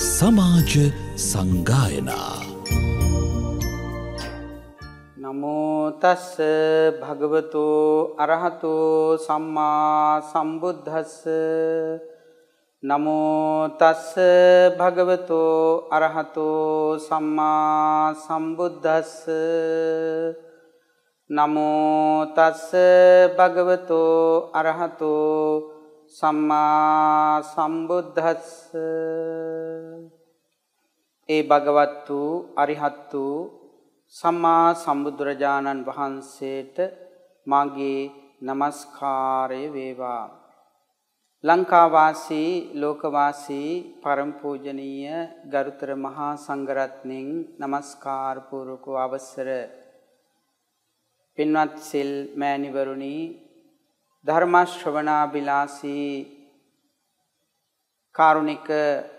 සමාජ සංගායනා නමෝතස්ස භගවතු අරහතු සම්මා සම්බුද්ධස්ස නමෝතස්ස භගවතු අරහතු සම්මා සම්බුද්ධස්ස නමෝතස්ස භගවතු අරහතෝ සම්මා සම්බුද්ධස්ස ඒ භගවත් වූ අරිහත් වූ සම්මා සම්බුදුරජාණන් වහන්සේට මාගේ নমස්කාරය වේවා ලංකාවාසී ලෝකවාසී පරම පූජනීය ගරුතර මහා සංඝරත්නයන් নমස්කාර පූර්වක අවසර පින්වත් සිල් මෑණිවරුනි ධර්මශ්‍රවනාබිලාසී කාරුණික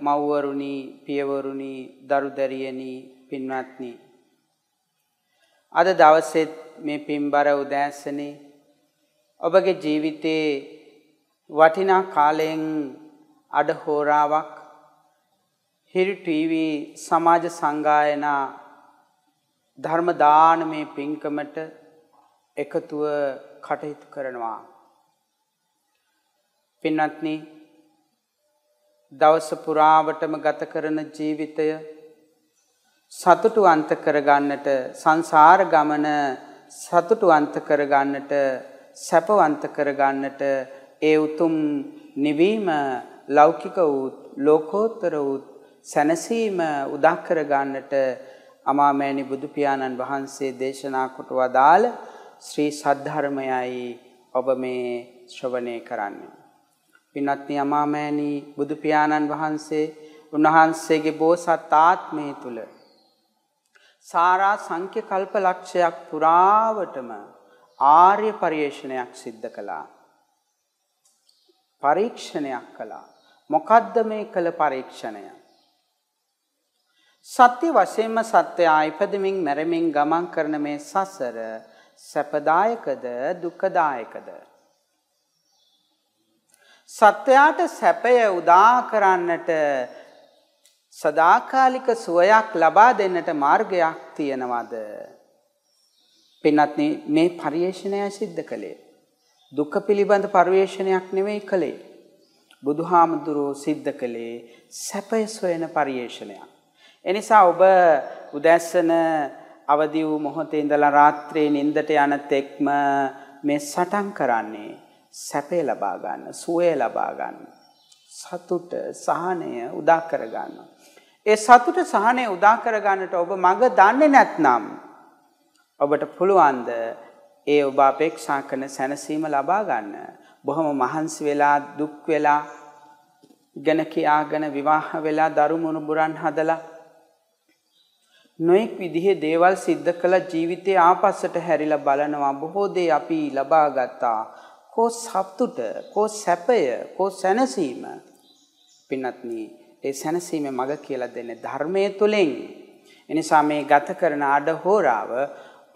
මව්වරුනි පියවරුනි දරු දැරියනි පින්වත්නි අද දවසෙත් මේ පින්බර උදෑසනේ ඔබගේ ජීවිතේ වටිනා කාලයෙන් අඩ හෝරාවක් හිරු ටීවී සමාජ සංගායනා ධර්ම දානමේ පින්කමට එකතුව කටයුතු කරනවා පින්නත්නී දවස පුරාවටම ගත කරන ජීවිතය සතුටු අන්ත කරගන්නට සංසාර ගමන සතුටු අන්ත කරගන්නට සැපවන්ත කරගන්නට ඒ උතුම් නිවීම ලෞකික වූත් ලෝකෝත්තර වූත් සැනසීම උදා කරගන්නට අමාමෑණි බුදු පියාණන් වහන්සේ දේශනා කොට වදාළ ශ්‍රී සද්ධර්මයයි ඔබ මේ ශ්‍රවණය කරන්නේ පින්වත්නි අමාමෑණී බුදු පියාණන් වහන්සේ උන්වහන්සේගේ බෝසත් ආත්මය තුල සාරා සංඛ්‍ය කල්ප ලක්ෂයක් පුරාවටම ආර්ය පරිේශනයක් සිද්ධ කළා. පරීක්ෂණයක් කළා. මොකද්ද මේ කළ පරීක්ෂණය? සත්‍ය වශයෙන්ම සත්‍ය ආයිපදමින් මැරෙමින් ගමන් කරන මේ සසර සැපදායකද දුක්ඛදායකද? සත්වයාට සැපය උදා කරන්නට සදාකාලික සුවයක් ලබා දෙන්නට මාර්ගයක් තියෙනවද? පින්වත්නි මේ පරිේශණය සිද්ධ කළේ දුක පිළිබඳ පරිේශණයක් නෙවෙයි කළේ. බුදුහාමුදුරෝ සිද්ධ කළේ සැපය සොයන පරිේශණයක්. එනිසා ඔබ උදැස්සන අවදි වූ මොහොතේ ඉඳලා රාත්‍රියේ නිින්දට යන තෙක්ම මේ සටන් කරන්නේ සැපේ ලබා ගන්න, සුවය ලබා ගන්න, සතුට, සහනය උදා කර ගන්නවා. ඒ සතුට සහනය උදා කර ගන්නට ඔබ මඟ දන්නේ නැත්නම් ඔබට පුළුවන්ද ඒ ඔබ අපේක්ෂා කරන සැනසීම ලබා ගන්න? බොහොම මහන්සි වෙලා දුක් වෙලා ගැන කියාගෙන විවාහ වෙලා දරු මුණුබුරන් හදලා නොඑක් විදිහේ දේවල් සිද්ධ කළ ජීවිතේ ආපස්සට හැරිලා බලනවා බොහෝ දේ අපි ලබා ගත්තා කෝ සතුට, කෝ සැපය, කෝ සැනසීම පින්වත්නි ඒ සැනසීමේ මඟ කියලා දෙන්නේ ධර්මයේ තුලින්. එනිසා මේ ගත කරන අඩහෝරාව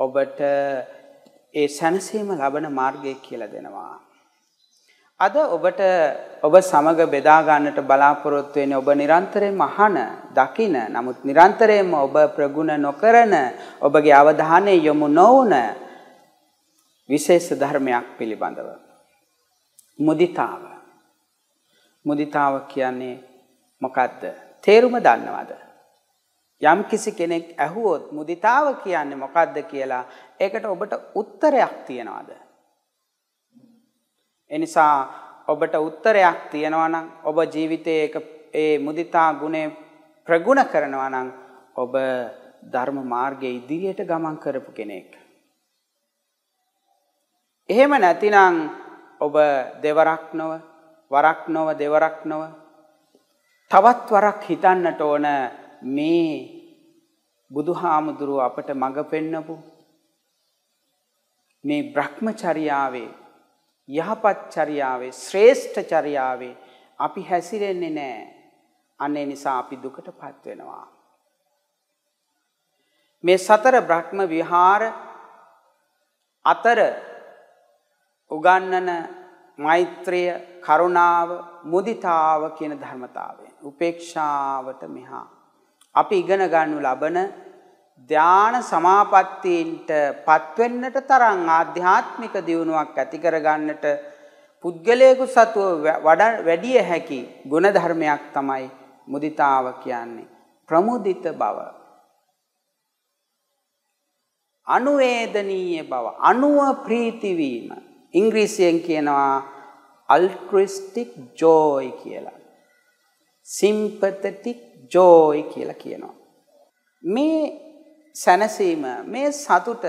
ඔබට ඒ සැනසීම ලබන මාර්ගය කියලා දෙනවා. අද ඔබට ඔබ සමග බෙදා ගන්නට බලාපොරොත්තු වෙන්නේ ඔබ නිරන්තරයෙන්ම අහන, දකින, නමුත් නිරන්තරයෙන්ම ඔබ ප්‍රගුණ නොකරන, ඔබගේ අවධානය යොමු නොවන විශේෂ ධර්මයක් පිළිබඳව. මුදිතාව. මුදිතාව කියන්නේ මොකක්ද? තේරුම දන්නවද? යම් කිසි කෙනෙක් ඇහුවොත් මුදිතාව කියන්නේ මොකක්ද කියලා ඒකට ඔබට උත්තරයක් තියනවාද? එනිසා ඔබට උත්තරයක් තියනවා නම් ඔබ ජීවිතයේ ඒක ඒ මුදිතා ගුණය ප්‍රගුණ කරනවා නම් ඔබ ධර්ම මාර්ගයේ ඉදිරියට ගමන් කරපු කෙනෙක්. එහෙම නැතිනම් ඔබ දෙවරක් නොව වරක් නොව දෙවරක් නොව තවත් වරක් හිතන්නට ඕන මේ බුදු හාමුදුරුව අපට මඟ පෙන්නපු මේ බ්‍රහ්මචරියාවේ යහපත් චරියාවේ ශ්‍රේෂ්ඨ චරියාවේ අපි හැසිරෙන්නේ නෑ අන්නේ නිසා අපි දුකට පත් වෙනවා. මේ සතර බ්‍රහ්ම විහාර අතර උගන්නන මෛත්‍රිය, කරුණාව, මුදිතාව කියන ධර්මතාවයන් උපේක්ෂාවට මෙහා අපි ඉගෙන ගන්නු ලබන ධාන සමාපත්තීන්ට පත්වෙන්නට තරම් ආධ්‍යාත්මික දියුණුවක් ඇති කරගන්නට පුද්ගලයෙකු සතුව වැඩිය හැකි ගුණධර්මයක් තමයි මුදිතාව කියන්නේ ප්‍රමුදිත බව අනුවේදනීය බව අනුව ප්‍රීති වීම ඉංග්‍රීසියෙන් කියනවා altruistic joy කියලා. sympathetic joy කියලා කියනවා. මේ සැනසීම, මේ සතුට,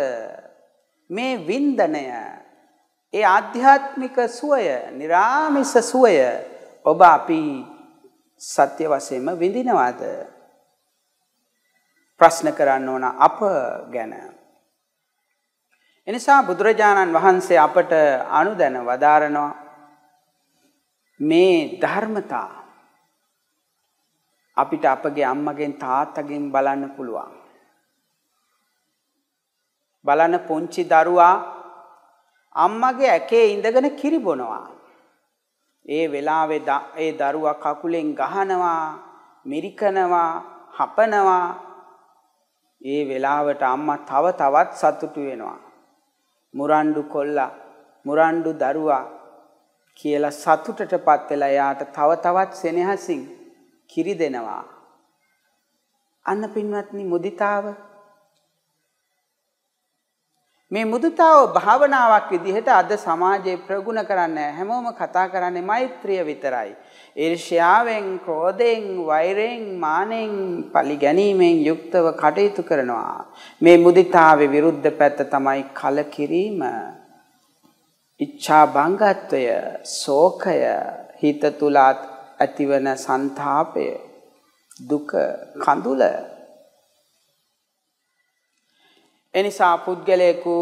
මේ වින්දනය, ඒ ආධ්‍යාත්මික සුවය, निराமிස සුවය ඔබ අපි සත්‍ය වශයෙන්ම විඳිනවාද? ප්‍රශ්න කරන්න ඕන අප ගැන එනිසා බුදුරජාණන් වහන්සේ අපට අනුදැන වදාරනවා මේ ධර්මතා අපිට අපගේ අම්මගෙන් තාත්තගෙන් බලන්න පුළුවන්. බලන පුංචි දරුවා අම්මගේ ඇකේ ඉඳගෙන කිරිබොනවා. ඒ වෙලාවේ ඒ දරුවා කකුලෙන් ගහනවා, මිරිකනවා, හපනවා. ඒ වෙලාවට අම්මා තව තවත් සතුටු වෙනවා. මුරණ්ඩු කොල්ලා මුරණ්ඩු දරුවා කියලා සතුටටපත් වෙලා යාට තව තවත් සෙනෙහසින් කිරි දෙනවා. අන්න පින්වත්නි මුදිතාව මේ මුදිතාව භාවනාවක් විදිහට අද සමාජයේ ප්‍රගුණ කරන්නේ හැමෝම කතා කරන්නේ මෛත්‍රිය විතරයි. ඊර්ෂ්‍යාවෙන්, ක්‍රෝධයෙන්, වෛරයෙන්, මානෙන් පරිගැනීමෙන් යුක්තව කටයුතු කරනවා. මේ මුදිතාවේ විරුද්ධ පැත්ත තමයි කලකිරීම. ඉච්ඡා බංගත්වය, ශෝකය, හිත තුලත් ඇතිවන ਸੰతాපය, දුක, කඳුල එනිසා පුද්ගලයෙකු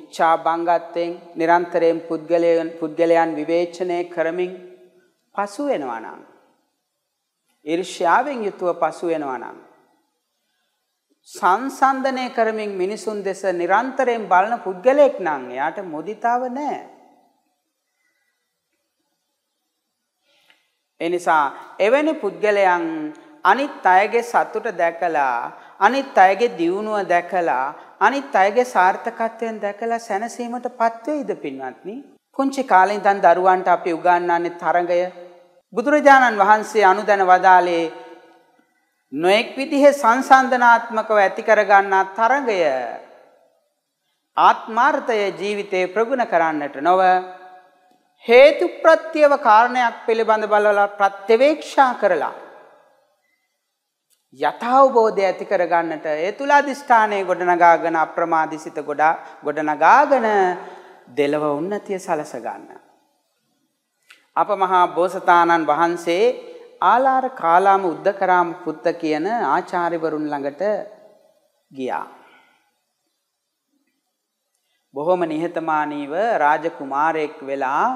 ඉච්ඡා බංගත්වයෙන් නිරන්තරයෙන් පුද්ගලයන් පුද්ගලයන් විවේචනය කරමින් පසු වෙනවා නම් ඊර්ෂ්‍යාවෙන් යුතුව පසු වෙනවා නම් සංසන්දනය කරමින් මිනිසුන් දෙස නිරන්තරයෙන් බලන පුද්ගලයෙක් නම් එයාට මොදිතාව නැහැ. එනිසා එවැනි පුද්ගලයන් අනිත් අයගේ සතුට දැකලා අනිත් අයගේ දියුණුව දැකලා අනිත් අයගේ සාර්ථකත්වයෙන් දැකලා සැනසීමටපත් වෙයිද පින්වත්නි පුංචි කාලේ ඉඳන් දරුවන්ට අපි උගන්වන්නේ තරඟය. බුදුරජාණන් වහන්සේ අනුදැන වදාලේ නොඑක් විදිහේ සංසන්දනාත්මකව ඇති කරගන්නා තරඟය ආත්මාර්ථය ජීවිතේ ප්‍රගුණ කරන්නට නොව හේතු ප්‍රත්‍යව කාරණයක් පිළිබඳ බලලා ප්‍රත්‍යවේක්ෂා කරලා යථාබෝධය ඇති කරගන්නට ඒ තුල අදිෂ්ඨානයේ ගොඩනගාගෙන අප්‍රමාදිසිත ගොඩා ගොඩනගාගෙන දෙලව උන්නතිය සලස ගන්න. අප මහා බෝසතාණන් වහන්සේ ආලාර කාලාම උද්දකරාම පුත්ත කියන ආචාර්යවරුන් ළඟට ගියා. බොහොම නිහතමානීව රාජකුමාරයෙක් වෙලා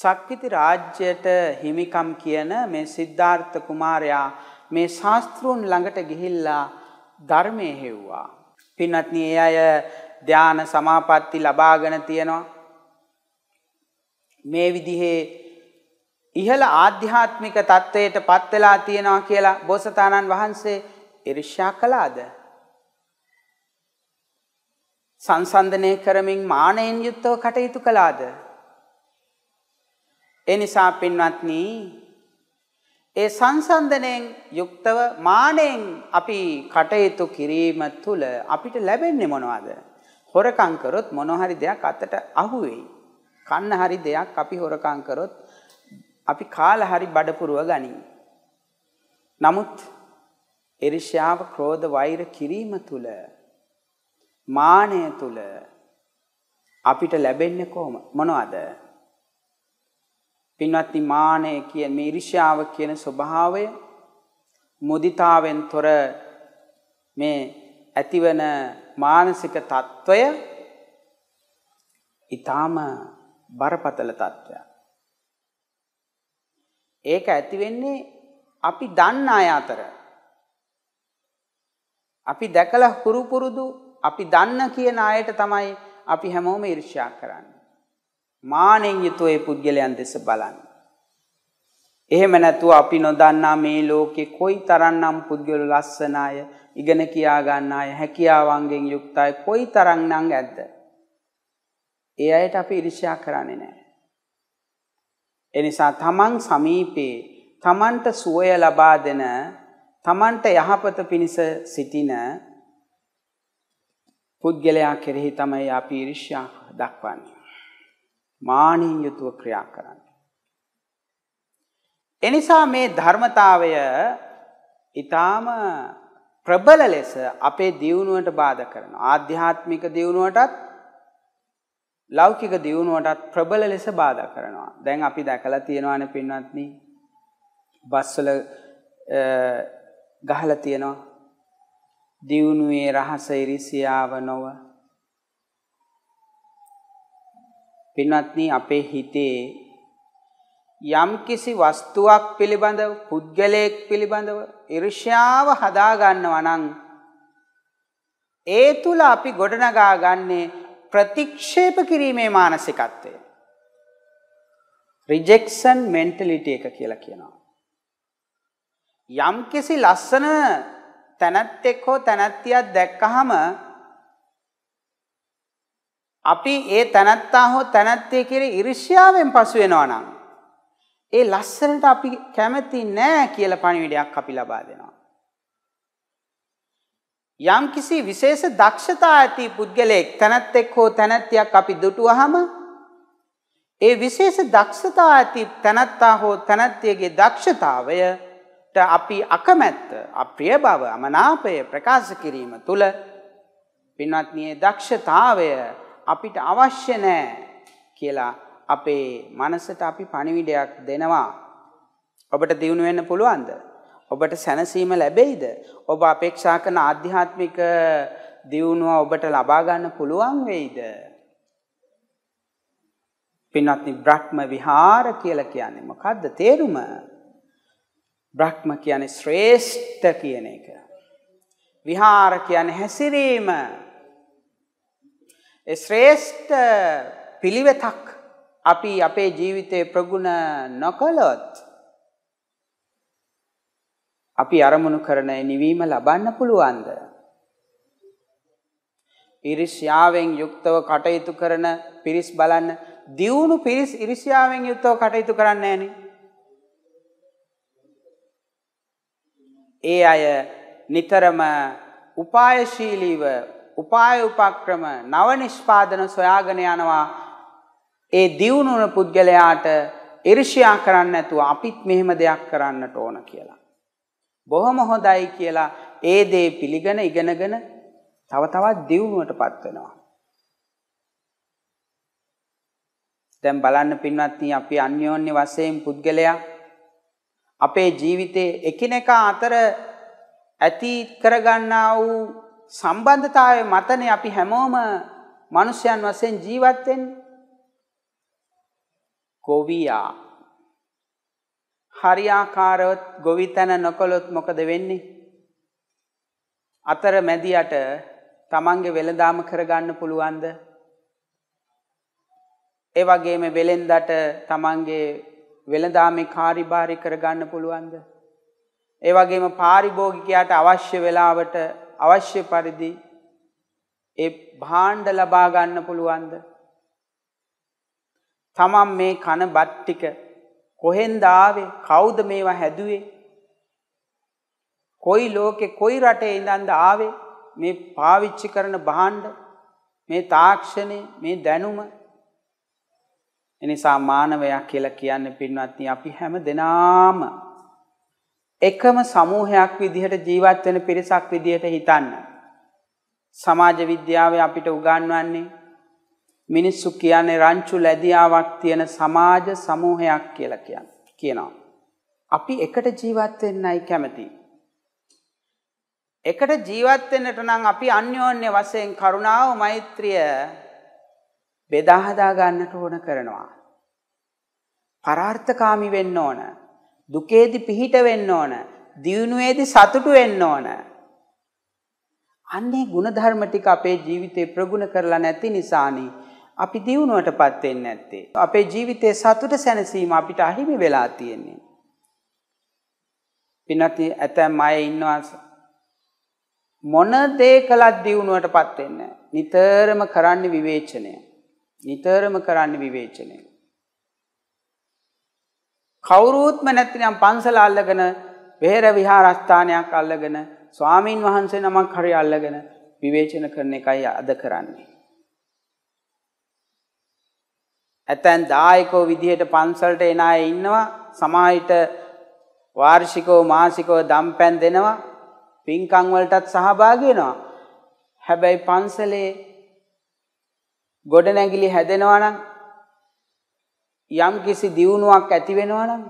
සක්විති රාජ්‍යයට හිමිකම් කියන මේ සිද්ධාර්ථ කුමාරයා මේ ශාස්ත්‍රූන් ළඟට ගිහිල්ලා ධර්මය හෙව්වා. පින්වත්නි ඒ අය ධ්‍යාන සමාපatti ලබාගෙන තියෙනවා. මේ විදිහේ ඉහළ ආධ්‍යාත්මික தത്വයට පත් වෙලා තියෙනවා කියලා බෝසතාණන් වහන්සේ ඉර්ෂ්‍යා කළාද? සංසන්දනය කරමින් මානෙන් යුක්තව කටයුතු කළාද? ඒ නිසා පින්වත්නි ඒ සංසන්දනයෙන් යුක්තව මානෙන් අපි කටයුතු කිරීම තුළ අපිට ලැබෙන්නේ මොනවද? හොරකම් කරොත් මොන හරි දෙයක් අතට අහු වෙයි. කන්න හරි දෙයක් අපි හොරකම් කරොත් අපි කාලා හරි බඩ පුරව ගනිමු. නමුත් ඉරිෂ්‍යාව, ක්‍රෝධ, වෛර කිරීම තුල මානය තුල අපිට ලැබෙන්නේ කොහොම මොනවද? පින්වත්නි මානය කියන මේ ඉරිෂ්‍යාව කියන ස්වභාවය මුදිතාවෙන් තොර මේ ඇතිවන මානසික తত্ত্বය ඊටාම බරපතල తত্ত্বයක්. ඒක ඇති වෙන්නේ අපි දන්න අය අතර. අපි දැකලා හුරු පුරුදු අපි දන්න කියන අයට තමයි අපි හැමෝම ඊර්ෂ්‍යා කරන්නේ. මානෙන් යුතුව ඒ පුද්ගලයන් දෙස බලන්න. එහෙම නැතුව අපි නොදන්නා මේ ලෝකේ කොයි තරම්නම් පුද්ගල ලස්සන අය ඉගෙන කියා ගන්න අය හැකියාවන්ගෙන් යුක්ත අය කොයි තරම්නම් ඇද්ද? ඒ අයට අපි ඉරිෂ්‍යා කරන්නේ නැහැ. ඒ නිසා තමන් සමීපේ තමන්ට සුවය ලබා දෙන තමන්ට යහපත පිණිස සිටින පුද්ගලයා කෙරෙහි තමයි අපි ඉරිෂ්‍යා දක්වන්නේ. මානින් යුතුව ක්‍රියා කරන්නේ. එනිසා මේ ධර්මතාවය ඊටාම ප්‍රබල ලෙස අපේ දියුණුවට බාධා කරනවා. ආධ්‍යාත්මික දියුණුවටත් ලෞකික දියුණුවටත් ප්‍රබල ලෙස බාධා කරනවා. දැන් අපි දැකලා තියෙනවානේ පින්වත්නි. බස්වල ගහලා තියෙනවා. දියුණුවේ රහස ඉරිසියාව නොව පින්වත්නි අපේ හිතේ යම්කිසි වස්තුවක් පිළිබඳව පුද්ගලයෙක් පිළිබඳව ඊර්ෂ්‍යාව හදා ගන්නවා නම් ඒ තුල අපි ගොඩනගා ගන්නේ ප්‍රතික්ෂේප කිරීමේ මානසිකත්වය රිජෙක්ෂන් මෙන්ටලිටි එක කියලා කියනවා යම්කිසි ලස්සන තැනැත්තෙක් හෝ තැනැත්තියක් දැක්කහම අපි ඒ තැනැත්තා හෝ තැනැත්තිය කියලා ඉරිෂ්‍යාවෙන් පසු වෙනවා නම් ඒ ලස්සනට අපි කැමති නෑ කියලා පණිවිඩයක් අපි ලබා දෙනවා. යම්කිසි විශේෂ දක්ෂතා ඇති පුද්ගලයෙක් තනත්තෙක් හෝ තනත්තියක් අපි දුටුවහම ඒ විශේෂ දක්ෂතා ඇති තනත්තා හෝ තනත්තියගේ දක්ෂතාවයට අපි අකමැත්ත, අප්‍රිය බව, අමනාපය ප්‍රකාශ කිරීම තුළ පින්වත්නි දක්ෂතාවය අපිට අවශ්‍ය නෑ කියලා අපේ මනසට අපි පණිවිඩයක් දෙනවා. ඔබට දියුණු වෙන්න පුළුවන්ද? ඔබට සැනසීම ලැබෙයිද? ඔබ අපේක්ෂා කරන ආධ්‍යාත්මික දියුණුව ඔබට ලබා ගන්න පුළුවන් වෙයිද? පින්වත්නි බ්‍රහ්ම විහාර කියලා කියන්නේ මොකද්ද තේරුම? බ්‍රහ්ම කියන්නේ ශ්‍රේෂ්ඨ කියන එක. විහාර කියන්නේ හැසිරීම. ඒ ශ්‍රේෂ්ඨ පිළිවෙතක් අපි අපේ ජීවිතේ ප්‍රගුණ නොකළොත් අපි අරමුණු කරන නිවීම ලබන්න පුළුවන්ද? ඉරිෂ්‍යාවෙන් යුක්තව කටයුතු කරන පිරිස් බලන්න දියුණු පිරිස් ඉරිෂ්‍යාවෙන් යුක්තව කටයුතු කරන්නේ ඒ අය නිතරම උපායශීලීව උපාය උපක්‍රම නව නිෂ්පාදන සොයාගෙන යනවා ඒ දියුණුවන පුද්ගලයාට ඉර්ෂ්‍යා කරන්න නැතුව අපිත් මෙහෙම දෙයක් කරන්නට ඕන කියලා. බොහොම හොඳයි කියලා ඒ දේ පිළිගෙන ඉගෙනගෙන තව තවත් දියුණුවටපත් වෙනවා. දැන් බලන්න පින්වත්නි අපි අන්‍යෝන්‍ය වශයෙන් පුද්ගලයා අපේ ජීවිතයේ එකිනෙකා අතර ඇති කරගන්නා වූ සම්බන්ධතාවයේ මතනේ අපි හැමෝම මිනිසයන් වශයෙන් ජීවත් වෙන්නේ. ගොවියා හරියාකාරව ගොවිතැන නොකළොත් මොකද වෙන්නේ? අතර මැදියට තමන්ගේ වෙළඳාම කරගන්න පුළුවන්ද? ඒ වගේම වෙලෙන්දට තමන්ගේ වෙළඳාමේ කාර්යභාරය කරගන්න පුළුවන්ද? ඒ වගේම පාරිභෝගිකයාට අවශ්‍ය වෙලාවට අවශ්‍ය පරිදි ඒ භාණ්ඩ ලබා ගන්න පුළුවන්ද? තමන් මේ කන බත් ටික කොහෙන්ද ආවේ? කවුද මේවා හැදුවේ? කොයි ලෝකේ කොයි රටේ ඉඳන්ද ආවේ? මේ පාවිච්චි කරන භාණ්ඩ මේ තාක්ෂණය මේ දැනුම එනිසා මානවයා කියලා කියන්නේ පින්වත්නි අපි හැම දෙනාම එකම සමූහයක් විදිහට ජීවත් වෙන පිරිසක් විදිහට හිතන්න. සමාජ විද්‍යාවේ අපිට උගන්වන්නේ මිනිස්සු කියන්නේ රංචු ලැදියාවක් තියෙන සමාජ සමූහයක් කියලා කියන්නේ. කියනවා. අපි එකට ජීවත් වෙන්නයි කැමති. එකට ජීවත් වෙන්නට නම් අපි අන්‍යෝන්‍ය වශයෙන් කරුණාව මෛත්‍රිය බෙදා හදා ගන්නට ඕන කරනවා. පරාර්ථකාමී වෙන්න ඕන. දුකේදී පිහිට වෙන්න ඕන. දියුණුවේදී සතුටු වෙන්න ඕන. අන්නේ ಗುಣධර්ම ටික අපේ ජීවිතේ ප්‍රගුණ කරලා නැති නිසානේ අපි දියුණුවටපත් වෙන්නේ නැත්තේ. අපේ ජීවිතයේ සතුට සැනසීම අපිට අහිමි වෙලා තියෙන්නේ. පින්නති ඇතැම් අය ඉන්නවා මොන දේ කළත් දියුණුවටපත් වෙන්නේ නිතරම කරන්නේ විවේචනය. නිතරම කරන්නේ විවේචනය. කවුරුත්ම නැත්නම් පන්සල අල්ලගෙන වෙහෙර විහාරස්ථානයක් අල්ලගෙන ස්වාමින් වහන්සේ නමක් හරි අල්ලගෙන විවේචන කරන එකයි අද කරන්නේ. ඇතැන් දායකෝ විදිහට පන්සලට එන අය ඉන්නවා සමාහිත වාර්ෂිකව මාසිකව දම්පැන් දෙනවා පින්කම් වලටත් සහභාගී වෙනවා හැබැයි පන්සලේ ගොඩනැගිලි හැදෙනවා නම් යම් කිසි දියුණුවක් ඇති වෙනවා නම්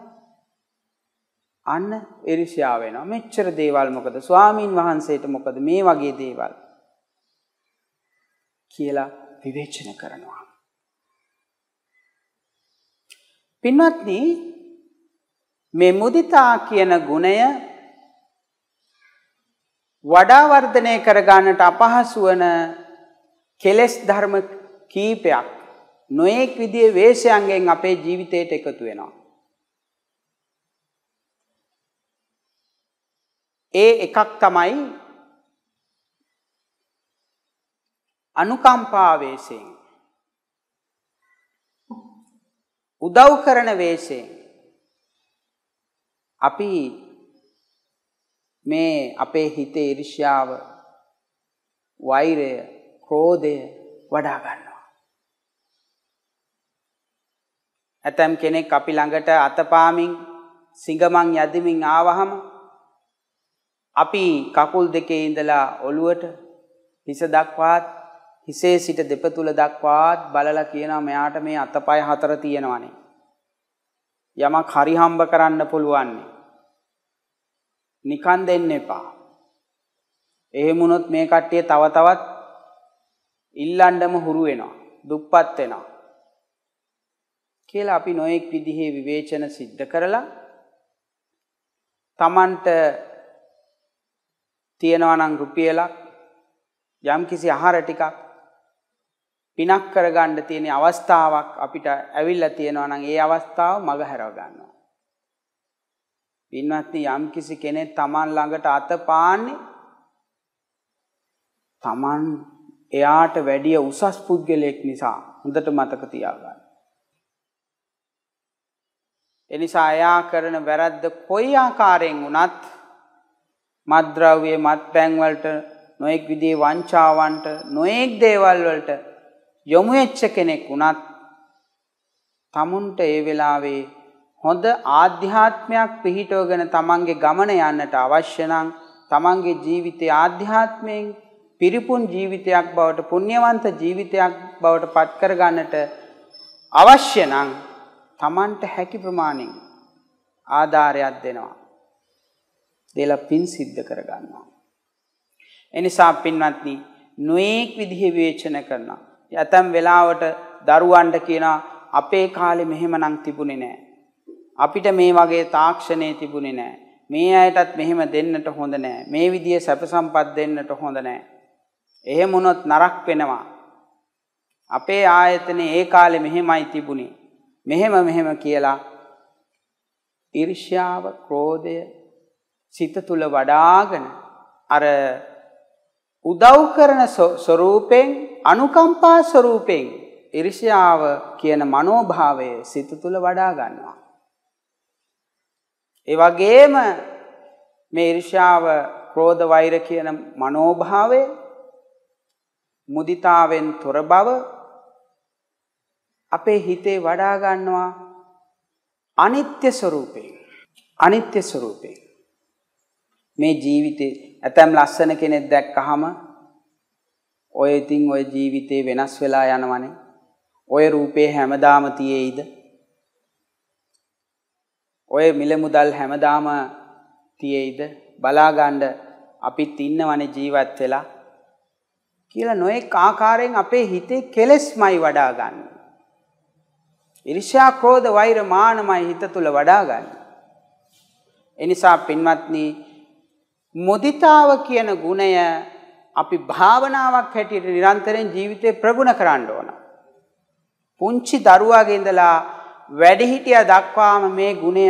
අන්න ඉරිෂ්‍යාව වෙනවා. මෙච්චර දේවල් මොකද? ස්වාමින් වහන්සේට මොකද මේ වගේ දේවල් කියලා විවේචන කරනවා. පින්වත්නි මේ මුදිතා කියන ගුණය වඩා වර්ධනය කර ගන්නට අපහසු වන කෙලෙස් ධර්ම කීපයක් නොඑක් විදිහේ වේශයන්ගෙන් අපේ ජීවිතයට එකතු වෙනවා. ඒ එකක් තමයි අනුකම්පා වේශයෙන්. උදව් කරන වෙස්යෙන් අපි මේ අපේ හිතේ iriṣyාව වෛරය ක්‍රෝධය වඩා ගන්නවා ඇතම් කෙනෙක් අපි ළඟට අතපාමින් සිඟමන් යදිමින් ආවහම අපි කකුල් දෙකේ ඉඳලා ඔළුවට හිස දක්වාත් හිසේ සිට දෙපතුල දක්වාත් බලලා කියනවා මෙයාට මේ අතපය හතර තියෙනවනේ. යමක් හරි හම්බ කරන්න පුළුවන්නේ. නිකන් දෙන්න එපා. එහෙම වුණොත් මේ කට්ටිය තව තවත් ඉල්ලන්නම හුරු වෙනවා. දුප්පත් වෙනවා. කියලා අපි නොඑක් විදිහේ විවේචන සිද්ධ කරලා තමන්ට තියෙනවා නම් රුපියලක් යම්කිසි ආහාර ටිකක් පිනක් කරගන්න තියෙන අවස්ථාවක් අපිට ඇවිල්ලා තියෙනවා නම් ඒ අවස්ථාව මග හැරව ගන්නවා. පින්වත්නි යම්කිසි කෙනෙක් Taman ළඟට අත පාන්නේ Taman එයාට වැඩිය උසස් පුද්ගලයෙක් නිසා හොඳට මතක තියාගන්න. එනිසා එයා කරන වැරද්ද කොයි ආකාරයෙන් වුණත් මත්ද්‍රව්‍ය මත්පැන් වලට නොඑක් විදිහේ වංචාවන්ට නොඑක් දේවල් වලට යොමු වෙච්ච කෙනෙක් වුණත් තමුන්ට ඒ වෙලාවේ හොඳ ආධ්‍යාත්මයක් පිහිටවගෙන තමන්ගේ ගමන යන්නට අවශ්‍ය නම් තමන්ගේ ජීවිතයේ ආධ්‍යාත්මයෙන් පිරිපුන් ජීවිතයක් බවට පුණ්‍යවන්ත ජීවිතයක් බවට පත් කරගන්නට අවශ්‍ය නම් තමන්ට හැකි ප්‍රමාණයෙන් ආධාරයක් දෙනවා. දෙලා පින් සිද්ධ කරගන්නවා. එනිසා පින්වත්නි නොඑක් විදිහේ විවේචන කරනවා. ඇතැම් වෙලාවට දරුවන්ට කියනවා අපේ කාලේ මෙහෙමනම් තිබුණේ නැහැ. අපිට මේ වගේ තාක්ෂණයේ තිබුණේ නැහැ. මේ අයටත් මෙහෙම දෙන්නට හොඳ නැහැ. මේ විදිය සැප සම්පත් දෙන්නට හොඳ නැහැ. එහෙම වුණොත් නරක වෙනවා. අපේ ආයතනේ ඒ කාලේ මෙහෙමයි තිබුණේ. මෙහෙම මෙහෙම කියලා ඊර්ෂ්‍යාව, ක්‍රෝධය සිත තුල වඩාගෙන අර උදව් කරන ස්වરૂපයෙන් අනුකම්පා ස්වરૂපයෙන් ඉරිෂ්‍යාව කියන මනෝභාවය සිත තුළ වඩා ගන්නවා. ඒ වගේම මේ ඉරිෂ්‍යාව, ක්‍රෝධ, වෛර කියන මනෝභාවය මුදිතාවෙන් තොර බව අපේ හිතේ වඩා ගන්නවා අනිත්‍ය ස්වરૂපයෙන්. අනිත්‍ය ස්වરૂපයෙන් මේ ජීවිතේ ඇතම් ලස්සන කෙනෙක් දැක්කහම ඔය ඉතින් ඔය ජීවිතේ වෙනස් වෙලා යනවනේ. ඔය රූපේ හැමදාම තියේයිද? ඔය මිල මුදල් හැමදාම තියේයිද? බලාගන්න අපිත් ඉන්නවනේ ජීවත් වෙලා කියලා නොඑක ආකාරයෙන් අපේ හිතේ කෙලෙස්මයි වඩා ගන්න. ඊර්ෂ්‍යා, ක්‍රෝධ, වෛර, මානමයි හිත තුල වඩා ගන්න. එනිසා පින්වත්නි මුදිතාව කියන ගුණය අපි භාවනාවක් හැටියට නිරන්තරයෙන් ජීවිතේ ප්‍රගුණ කරන්න ඕන. පුංචි දරුවාගේ ඉඳලා වැඩිහිටියා දක්වාම මේ ගුණය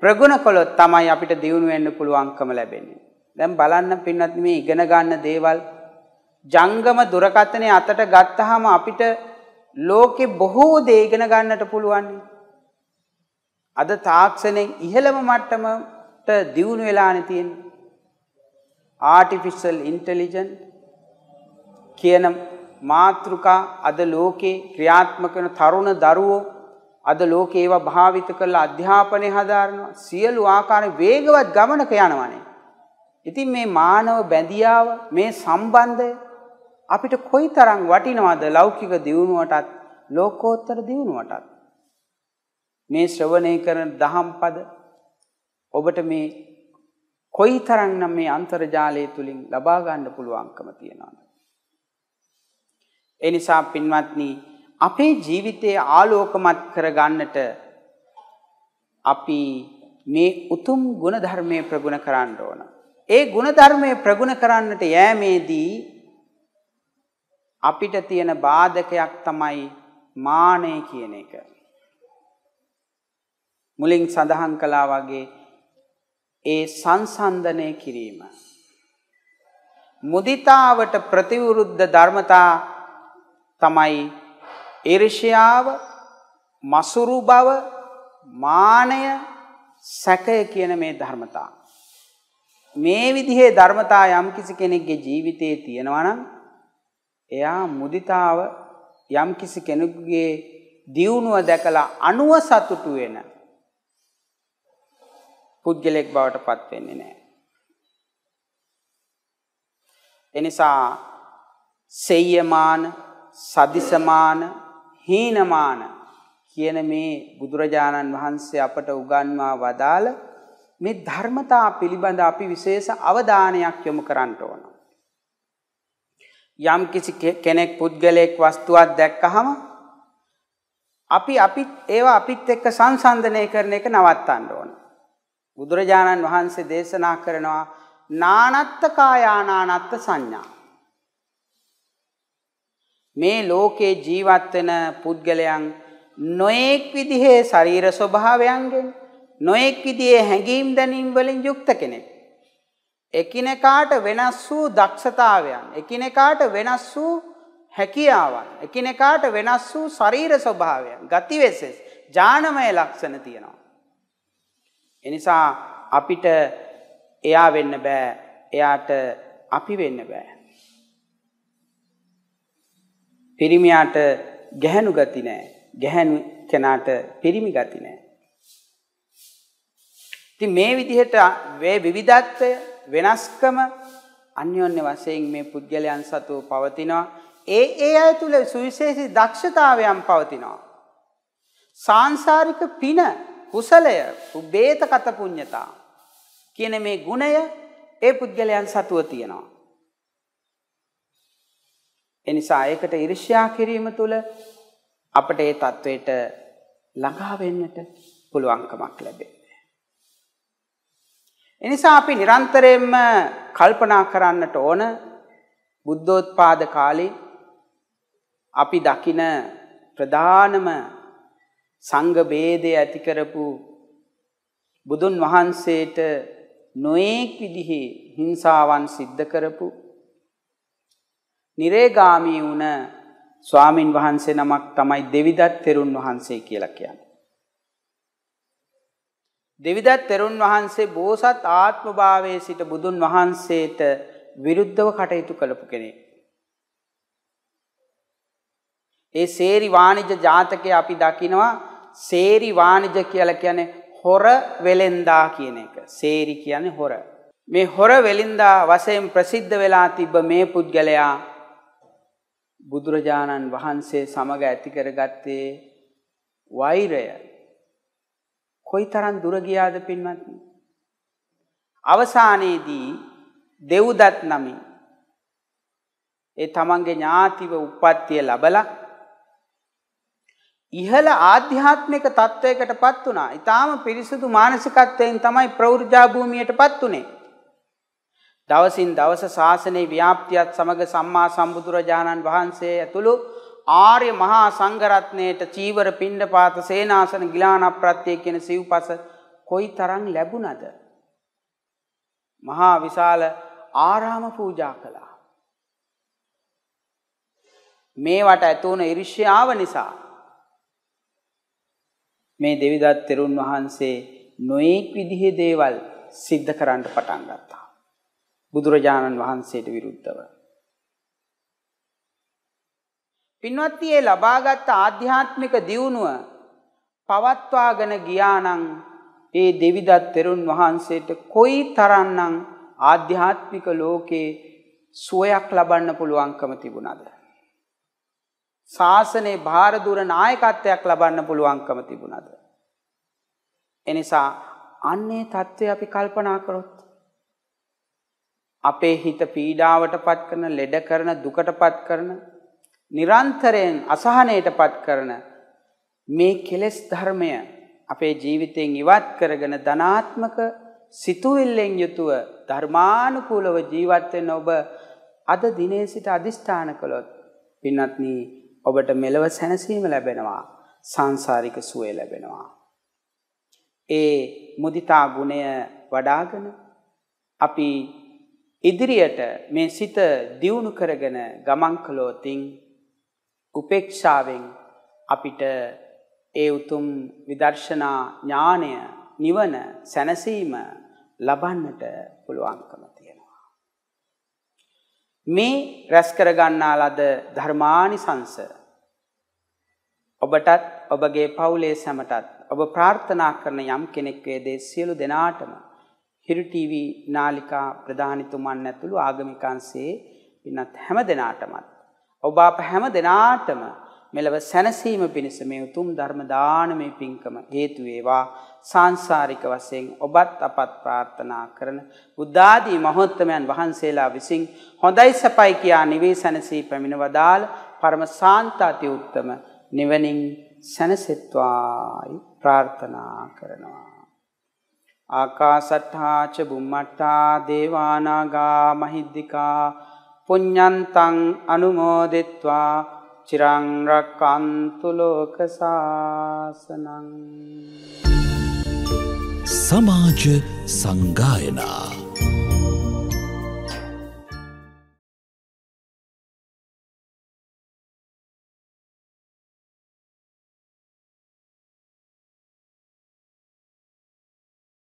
ප්‍රගුණ කළොත් තමයි අපිට දියුණු වෙන්න පුළුවන්කම ලැබෙන්නේ. දැන් බලන්න පින්වත් මේ ඉගෙන ගන්න දේවල් ජංගම දුරකථනයේ අතට ගත්තාම අපිට ලෝකේ බොහෝ දේ ඉගෙන ගන්නට පුළුවන්. අද තාක්ෂණයෙන් ඉහළම මට්ටමට දියුණු වෙලානේ තියෙන්නේ. ආටිෆිෂල් ඉන්ටෙලිජන්ට් කියන මාතෘකා අද ලෝකේ ක්‍රියාත්මක වෙන තරුණ දරුවෝ අද ලෝකේ ඒවා භාවිත කරලා අධ්‍යාපනය හදාරනවා සියලු ආකාරයේ වේගවත් ගමනක යනවානේ. ඉතින් මේ මානව බැඳියාව මේ සම්බන්ධය අපිට කොයිතරම් වටිනවද ලෞකික දියුණුවටත් ලෝකෝත්තර දියුණුවටත් මේ ශ්‍රවණය කරන දහම් පද ඔබට මේ කොයි තරන්නම් මේ අන්තර්ජාලය තුළින් ලබාගණ්ඩ පුළුවන්කම තියෙනවාද. එනිසා පින්වත්නී අපේ ජීවිතය ආලෝකමත් කරගන්නට අපි මේ උතුම් ගුණධර්මය ප්‍රගුණ කරන්න ඕන. ඒ ගුණධර්මය ප්‍රගුණ කරන්නට යෑමේදී අපිට තියෙන බාධකයක් තමයි මානය කියන එක. මුලින් සඳහන් කළා වගේ ඒ සංසන්දනය කිරීම. මුදිතාවට ප්‍රතිවිරුද්ධ ධර්මතා තමයි ඊර්ෂ්‍යාව, මසුරු බව, මානය, සැකය කියන මේ ධර්මතා. මේ විදිහේ ධර්මතා යම්කිසි කෙනෙක්ගේ ජීවිතයේ තියෙනවා නම් එයා මුදිතාව යම්කිසි කෙනෙකුගේ දියුණුව දැකලා අනුව සතුටු වෙන පුද්ගලෙක් බවට පත් වෙන්නේ නැහැ. එනිසා සෙය්‍යමාන, සදිසමාන, හීනමාන කියන මේ බුදුරජාණන් වහන්සේ අපට උගන්වා වදාළ මේ ධර්මතා පිළිබඳ අපි විශේෂ අවධානයක් යොමු කරන්න ඕන. යම් කිසි කෙනෙක් පුද්ගලයෙක් වස්තුවක් දැක්කහම අපි අපිත් ඒවා අපිත් එක්ක සංසන්දනය කරන එක නවත්තන්න ඕන. බුදුරජාණන් වහන්සේ දේශනා කරනවා නානත්ත කායානානත්ත සංඥා මේ ලෝකේ ජීවත් වෙන පුද්ගලයන් නොඑක් විදිහේ ශරීර ස්වභාවයන්ගෙන් නොඑක් විදිහේ හැඟීම් දැනීම් වලින් යුක්ත කෙනෙක් එකිනෙකාට වෙනස් වූ දක්ෂතාවයන් එකිනෙකාට වෙනස් වූ හැකියාවන් එකිනෙකාට වෙනස් වූ ශරීර ස්වභාවයන් ගතිවෙසෙස් ඥානමය ලක්ෂණ තියෙනවා එනිසා අපිට එයා වෙන්න බෑ එයාට අපි වෙන්න බෑ. පිරිමියාට ගැහැණු ගති නෑ. ගැහැණු කෙනාට පිරිමි ගති නෑ. ඉතින් මේ විදිහට වේ විවිධත්වය වෙනස්කම අන්‍යෝන්‍ය වශයෙන් මේ පුද්ගලයන් සතුව පවතිනවා. ඒ ඒ අය තුල සුවිශේෂී දක්ෂතාවයන් පවතිනවා. සාංශාරික පින කුසලය උබ්බේතකත පුඤ්ඤතා කියන මේ ගුණය ඒ පුද්ගලයන් සතුව තියෙනවා. එනිසා ඒකට ඉරිෂ්‍යා කිරීම තුළ අපට ඒ தത്വෙට ළඟා වෙන්නට පුළුවන්කමක් ලැබෙන්නේ. එනිසා අපි නිරන්තරයෙන්ම කල්පනා කරන්නට ඕන බුද්ධෝත්පාද කාලේ අපි දකින ප්‍රධානම සංඝ ભેදය ඇති කරපු බුදුන් වහන්සේට නොඑක් විදිහේ හිංසාවන් සිද්ධ කරපු නිරේගාමී වුණ ස්වාමින් වහන්සේ නමක් තමයි දෙවිදත් තෙරුන් වහන්සේ කියලා කියන්නේ. දෙවිදත් තෙරුන් වහන්සේ බෝසත් ආත්මභාවයේ සිට බුදුන් වහන්සේට විරුද්ධව කටයුතු කළපු කෙනෙක්. ඒ සේරි වාණිජ ජාතකය අපි දකිනවා සේරි වාණිජ කියලා කියන්නේ හොර වෙලෙන්දා කියන එක. සේරි කියන්නේ හොර. මේ හොර වෙලින්දා වශයෙන් ප්‍රසිද්ධ වෙලා තිබ්බ මේ පුද්ගලයා බුදුරජාණන් වහන්සේ සමග ඇති කරගත්තේ වෛරය. කොයිතරම් දුර ගියාද පින්වත්නි? අවසානයේදී දෙව්දත් නමින් ඒ තමන්ගේ ඥාතිව උප්පත්තිය ලැබලා ඉහළ ආධ්‍යාත්මික තත්වයකටපත් වුණා. ඊටාම පිරිසුදු මානසිකත්වයෙන් තමයි ප්‍රවෘජා භූමියටපත් උනේ. දවසින් දවස ශාසනයේ ව්‍යාප්තියත් සමග සම්මා සම්බුදුරජාණන් වහන්සේ ඇතුළු ආර්ය මහා සංඝරත්නයට චීවර පිණ්ඩපාත සේනාසන ගිලානප්‍රත්‍ය කියන සිව්පස කොයිතරම් ලැබුණද? මහා විශාල ආරාම පූජා කළා. මේවට ඇතුණු ඉරිෂ්‍යාව නිසා මේ දෙවිදත් තෙරුන් වහන්සේ නොඑක් විදිහේ දේවල් සිද්ධ කරන්න පටන් ගත්තා. බුදුරජාණන් වහන්සේට විරුද්ධව. පින්වත්ටි ඒ ලබාගත් ආධ්‍යාත්මික දියුණුව පවත්වාගෙන ගියානම් ඒ දෙවිදත් තෙරුන් වහන්සේට කොයි තරම්නම් ආධ්‍යාත්මික ලෝකේ සුවයක් ලබන්න පුළුවන්කම තිබුණාද? ශාසනයේ භාරදුර නායකත්වයක් ලබන්න පුළුවන්කම තිබුණද. එනිසා අන්නේ තත්ත්වය අපි කල්පනා කරොත්. අපේ හිත පීඩාවට පත් කරන ලෙඩ කරන දුකට පත් කරන නිරන්තරයෙන් අසහනයට පත් කරන මේ කෙලෙස් ධර්මය අපේ ජීවිතයෙන් ඉවත් කරගෙන ධනාත්මක සිතුවිල්ලෙන් යුතුව ධර්මානුකූලව ජීවත් වෙන ඔබ අද දිනේ සිට අදිෂ්ඨාන කළොත් පින්වත්නි ඔබට මෙලව සැනසීම ලැබෙනවා සංසාරික සුවය ලැබෙනවා ඒ මුදිතා ගුණය වඩාගෙන අපි ඉදිරියට මේ සිත දියුණු කරගෙන ගමන් කළොතින් උපේක්ෂාවෙන් අපිට ඒ උතුම් විදර්ශනා ඥානය නිවන සැනසීම ලබන්නට පුළුවන්කම තියෙනවා. මේ රැස් කරගන්නා ලද ධර්මානිසංස ඔබටත් ඔබගේ පවුලේ සැමටත් ඔබ ප්‍රාර්ථනා කරන යම් කෙනෙක් වේදේ සියලු දෙනාටම හිරු ටීවී නාලිකා ප්‍රධානිතුමන් ඇතුළු ආගමිකංශයේ ඉන්නත් හැම දෙනාටමත් ඔබ අප හැම දෙනාටම මෙලව සැනසීම පිණිස මේ උතුම් ධර්ම දානමේ පිංකම හේතු වේවා සාංශාරික වශයෙන් ඔබත් අපත් ප්‍රාර්ථනා කරන බුද්ධාදී මහෝත්තමයන් වහන්සේලා විසින් හොඳයි සපයි කියා නිවේ සැනසී පැමිණ වදාළ පරම සාන්තාති උත්තම නිවනින් සැනසෙත්වායි ප්‍රාර්ථනා කරනවා. ආකාසට්ඨා ච බුම්මට්ඨා දේවානාගා මහිද්దికා පුඤ්ඤන්තං අනුමෝදෙත්වා චිරං රක්칸තු ලෝක සාසනං සමාජ සංගායනා